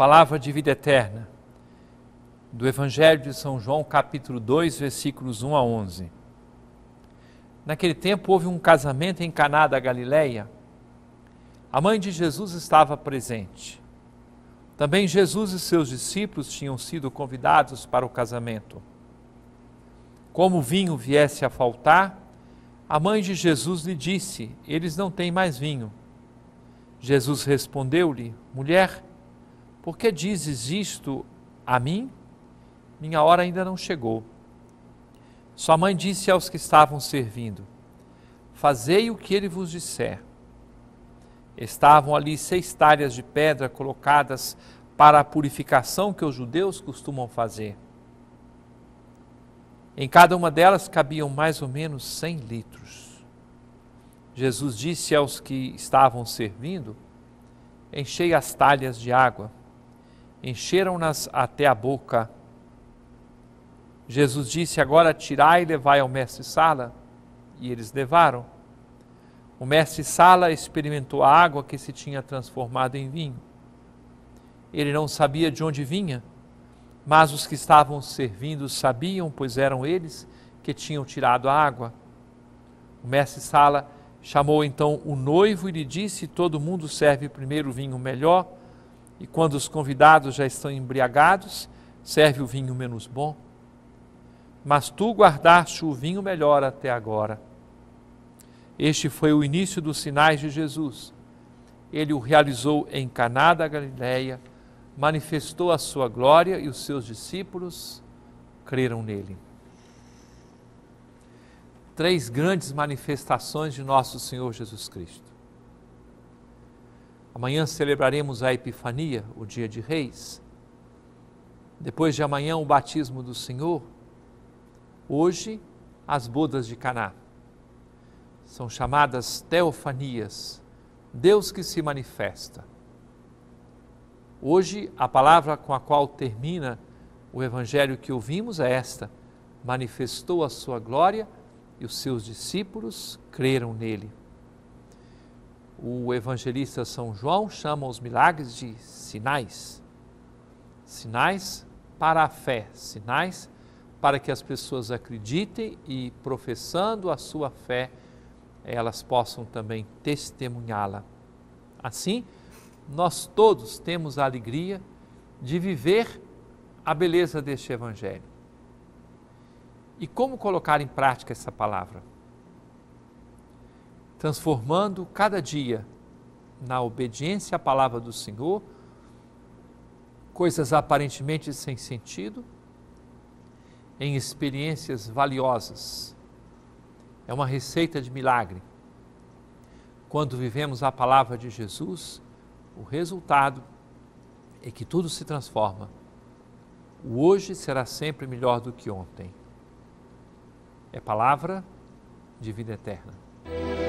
palavra de vida eterna, do Evangelho de São João, capítulo 2, versículos 1 a 11. Naquele tempo houve um casamento em Caná da Galileia. A mãe de Jesus estava presente. Também Jesus e seus discípulos tinham sido convidados para o casamento. Como o vinho viesse a faltar, a mãe de Jesus lhe disse: Eles não têm mais vinho. Jesus respondeu-lhe: Mulher, por que dizes isto a mim? Minha hora ainda não chegou. Sua mãe disse aos que estavam servindo: Fazei o que ele vos disser. Estavam ali seis talhas de pedra colocadas para a purificação que os judeus costumam fazer. Em cada uma delas cabiam mais ou menos cem litros. Jesus disse aos que estavam servindo: Enchei as talhas de água encheram-nas até a boca. Jesus disse: Agora tirai e levai ao mestre Sala. E eles levaram. O mestre Sala experimentou a água que se tinha transformado em vinho. Ele não sabia de onde vinha, mas os que estavam servindo sabiam, pois eram eles que tinham tirado a água. O mestre Sala chamou então o noivo e lhe disse: Todo mundo serve primeiro o vinho melhor e quando os convidados já estão embriagados, serve o vinho menos bom. Mas tu guardaste o vinho melhor até agora. Este foi o início dos sinais de Jesus. Ele o realizou em Caná da Galileia, manifestou a sua glória e os seus discípulos creram nele. Três grandes manifestações de nosso Senhor Jesus Cristo. Amanhã celebraremos a Epifania, o dia de Reis. Depois de amanhã, o batismo do Senhor. Hoje, as bodas de Caná. São chamadas teofanias, Deus que se manifesta. Hoje, a palavra com a qual termina o evangelho que ouvimos é esta: manifestou a sua glória e os seus discípulos creram nele o evangelista São João chama os milagres de sinais. Sinais para a fé, sinais para que as pessoas acreditem e, professando a sua fé, elas possam também testemunhá-la. Assim, nós todos temos a alegria de viver a beleza deste Evangelho. E como colocar em prática essa palavra? transformando cada dia na obediência à palavra do Senhor, coisas aparentemente sem sentido, em experiências valiosas. É uma receita de milagre. Quando vivemos a palavra de Jesus, o resultado é que tudo se transforma. O hoje será sempre melhor do que ontem. É palavra de vida eterna.